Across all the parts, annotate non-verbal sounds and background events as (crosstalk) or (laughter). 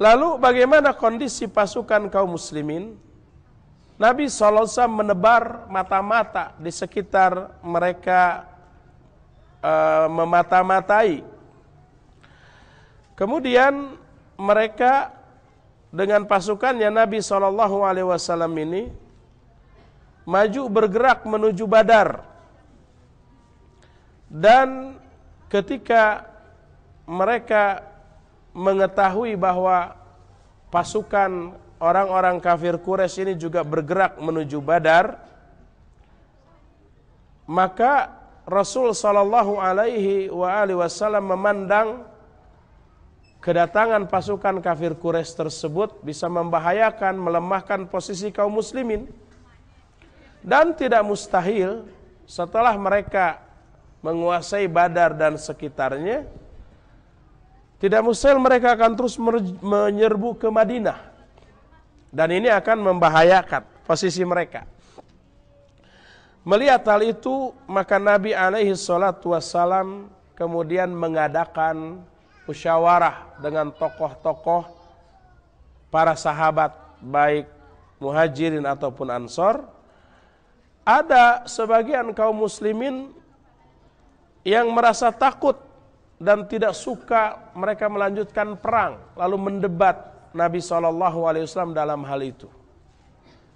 Lalu bagaimana kondisi pasukan kaum muslimin? Nabi SAW menebar mata-mata di sekitar mereka e, memata-matai. Kemudian mereka dengan pasukannya Nabi SAW ini maju bergerak menuju Badar. Dan ketika mereka mengetahui bahwa pasukan orang-orang kafir Quraisy ini juga bergerak menuju Badar, maka Rasul Shallallahu Alaihi Wasallam memandang kedatangan pasukan kafir Quraisy tersebut bisa membahayakan, melemahkan posisi kaum muslimin. Dan tidak mustahil setelah mereka menguasai Badar dan sekitarnya, tidak mustahil mereka akan terus menyerbu ke Madinah. Dan ini akan membahayakan posisi mereka. Melihat hal itu, maka Nabi alaihi salatu wassalam kemudian mengadakan musyawarah dengan tokoh-tokoh para sahabat baik muhajirin ataupun ansor. Ada sebagian kaum muslimin yang merasa takut dan tidak suka mereka melanjutkan perang lalu mendebat Nabi Shallallahu Alaihi Wasallam dalam hal itu.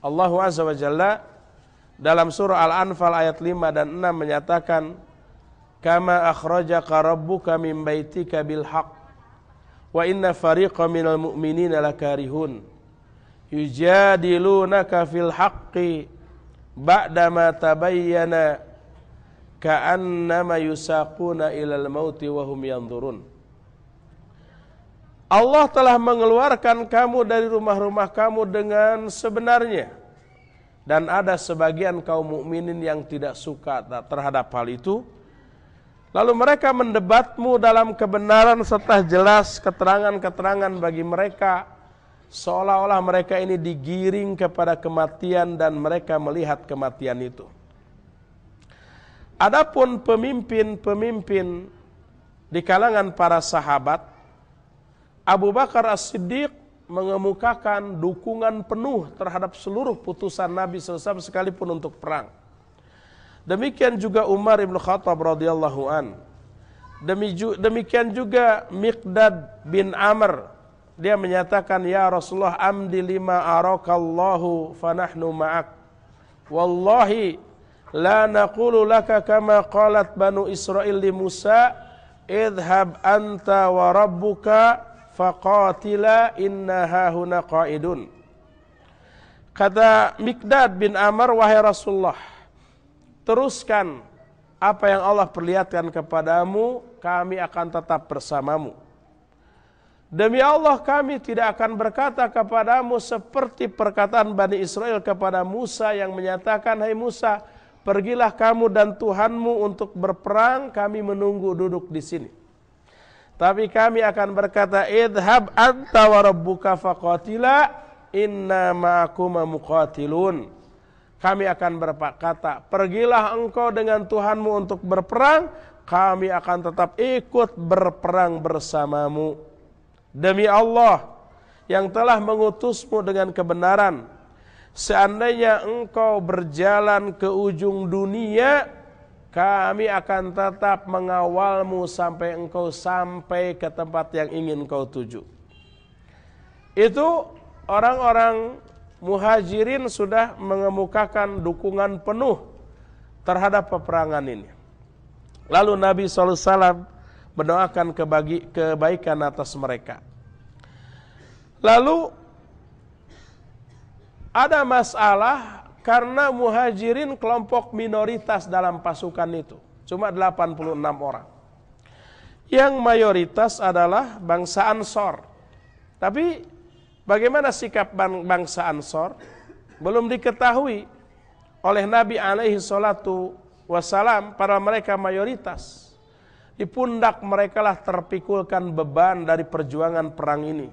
Allah Azza wa Jalla dalam surah Al-Anfal ayat 5 dan 6 menyatakan kama akhraja rabbuka min baitika bil haq wa inna fariqan minal mu'minina lakarihun yujadilunaka fil haqqi ba'dama tabayyana ka'annama yusaquna ilal mauti wahum yanzurun Allah telah mengeluarkan kamu dari rumah-rumah kamu dengan sebenarnya dan ada sebagian kaum mukminin yang tidak suka terhadap hal itu lalu mereka mendebatmu dalam kebenaran serta jelas keterangan-keterangan bagi mereka seolah-olah mereka ini digiring kepada kematian dan mereka melihat kematian itu Adapun pemimpin-pemimpin di kalangan para sahabat, Abu Bakar As-Siddiq mengemukakan dukungan penuh terhadap seluruh putusan Nabi SAW sekalipun untuk perang. Demikian juga Umar ibn Khattab radhiyallahu an. Demikian juga Miqdad bin Amr. Dia menyatakan, Ya Rasulullah, amdi lima arakallahu fanahnu ma'ak. Wallahi, la naqulu laka kama qalat banu Israel li Musa idhab anta wa rabbuka faqatila inna hahuna qaidun kata Mikdad bin Amr wahai Rasulullah teruskan apa yang Allah perlihatkan kepadamu kami akan tetap bersamamu Demi Allah kami tidak akan berkata kepadamu seperti perkataan Bani Israel kepada Musa yang menyatakan, Hai hey Musa, Pergilah kamu dan Tuhanmu untuk berperang, kami menunggu duduk di sini. Tapi kami akan berkata, Idhab anta wa rabbuka faqatila, inna ma'akuma muqatilun. Kami akan berkata, pergilah engkau dengan Tuhanmu untuk berperang, kami akan tetap ikut berperang bersamamu. Demi Allah yang telah mengutusmu dengan kebenaran, seandainya engkau berjalan ke ujung dunia, kami akan tetap mengawalmu sampai engkau sampai ke tempat yang ingin kau tuju. Itu orang-orang muhajirin sudah mengemukakan dukungan penuh terhadap peperangan ini. Lalu Nabi SAW mendoakan kebagi, kebaikan atas mereka. Lalu ada masalah karena muhajirin kelompok minoritas dalam pasukan itu. Cuma 86 orang. Yang mayoritas adalah bangsa Ansor. Tapi bagaimana sikap bangsa Ansor? Belum diketahui oleh Nabi alaihi salatu wasalam para mereka mayoritas. Di pundak mereka lah terpikulkan beban dari perjuangan perang ini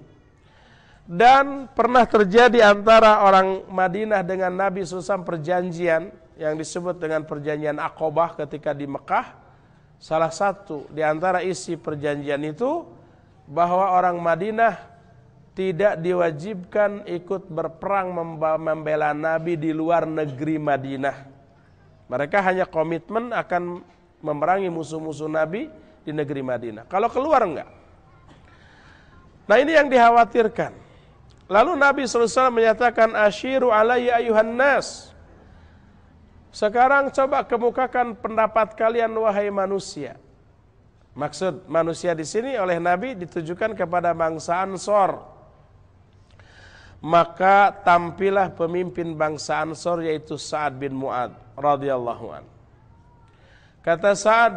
dan pernah terjadi antara orang Madinah dengan Nabi Susam perjanjian yang disebut dengan perjanjian Akobah ketika di Mekah. Salah satu di antara isi perjanjian itu bahwa orang Madinah tidak diwajibkan ikut berperang membela Nabi di luar negeri Madinah. Mereka hanya komitmen akan memerangi musuh-musuh Nabi di negeri Madinah. Kalau keluar enggak? Nah ini yang dikhawatirkan. Lalu Nabi SAW menyatakan ashiru alaiya ayuhan nas. Sekarang coba kemukakan pendapat kalian wahai manusia. Maksud manusia di sini oleh Nabi ditujukan kepada bangsa Ansor. Maka tampilah pemimpin bangsa Ansor yaitu Sa'ad bin Mu'ad radhiyallahu an. Kata Sa'ad,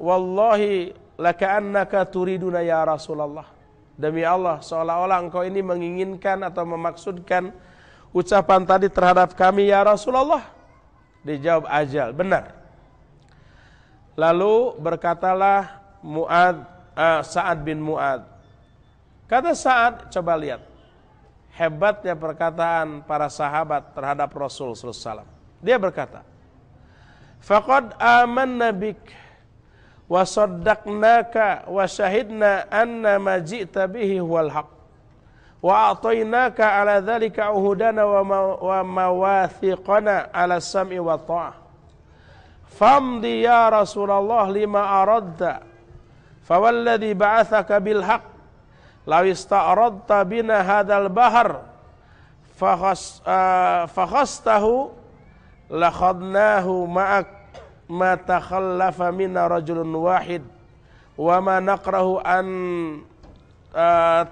"Wallahi laka annaka turiduna ya Rasulullah." Demi Allah, seolah-olah engkau ini menginginkan atau memaksudkan ucapan tadi terhadap kami ya Rasulullah. Dijawab ajal, benar. Lalu berkatalah Muad uh, Sa'ad bin Muad. Kata Sa'ad, coba lihat. Hebatnya perkataan para sahabat terhadap Rasul sallallahu alaihi wasallam. Dia berkata, "Faqad amanna nabik." وصدقناك وشهدنا أن ما جئت به هو الحق وأعطيناك على ذلك عهدنا ومواثقنا على السمع والطاعة فامضي يا رسول الله لما أردت فوالذي بعثك بالحق لو استعرضت بنا هذا البحر فخص آه، فخصته لخضناه معك ma takhallafa minna rajulun wahid wa ma naqrahu an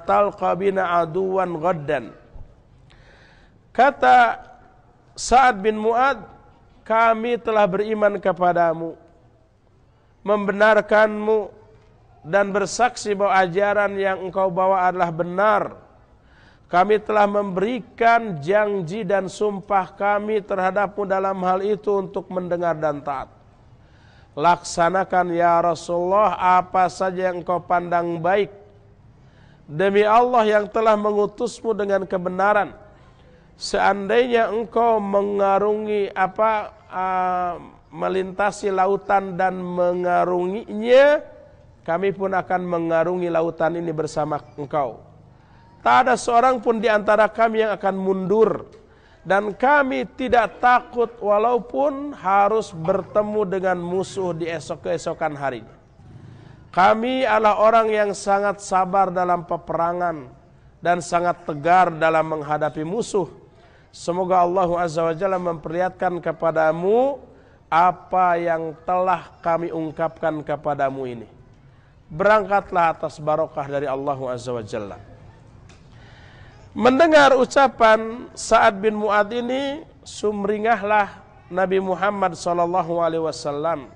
talqa bina aduwan ghaddan kata Sa'ad bin Mu'ad kami telah beriman kepadamu membenarkanmu dan bersaksi bahwa ajaran yang engkau bawa adalah benar kami telah memberikan janji dan sumpah kami terhadapmu dalam hal itu untuk mendengar dan taat Laksanakan ya Rasulullah apa saja yang kau pandang baik. Demi Allah yang telah mengutusmu dengan kebenaran. Seandainya engkau mengarungi apa uh, melintasi lautan dan mengarunginya, kami pun akan mengarungi lautan ini bersama engkau. Tak ada seorang pun di antara kami yang akan mundur dan kami tidak takut walaupun harus bertemu dengan musuh di esok keesokan hari. Kami adalah orang yang sangat sabar dalam peperangan dan sangat tegar dalam menghadapi musuh. Semoga Allah Azza wa Jalla memperlihatkan kepadamu apa yang telah kami ungkapkan kepadamu ini. Berangkatlah atas barokah dari Allah Azza wa Jalla. Mendengar ucapan Sa'ad bin Mu'ad ini sumringahlah Nabi Muhammad sallallahu alaihi wasallam.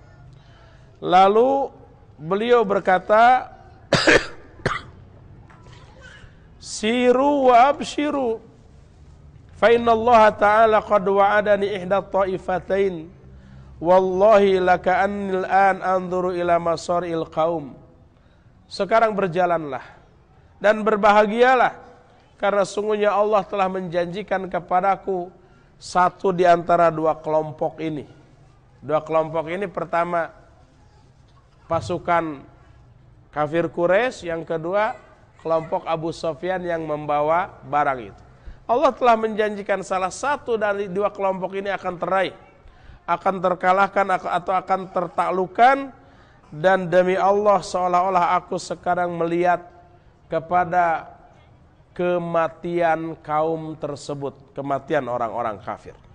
Lalu beliau berkata (coughs) Siru wa abshiru fa inna Allah ta'ala qad wa'adani ihda ta'ifatain wallahi laka anil an anzuru ila masaril qaum. Sekarang berjalanlah dan berbahagialah karena sungguhnya Allah telah menjanjikan kepadaku satu di antara dua kelompok ini. Dua kelompok ini pertama pasukan kafir Quraisy, yang kedua kelompok Abu Sofyan yang membawa barang itu. Allah telah menjanjikan salah satu dari dua kelompok ini akan teraih, akan terkalahkan atau akan tertaklukan dan demi Allah seolah-olah aku sekarang melihat kepada kematian kaum tersebut, kematian orang-orang kafir.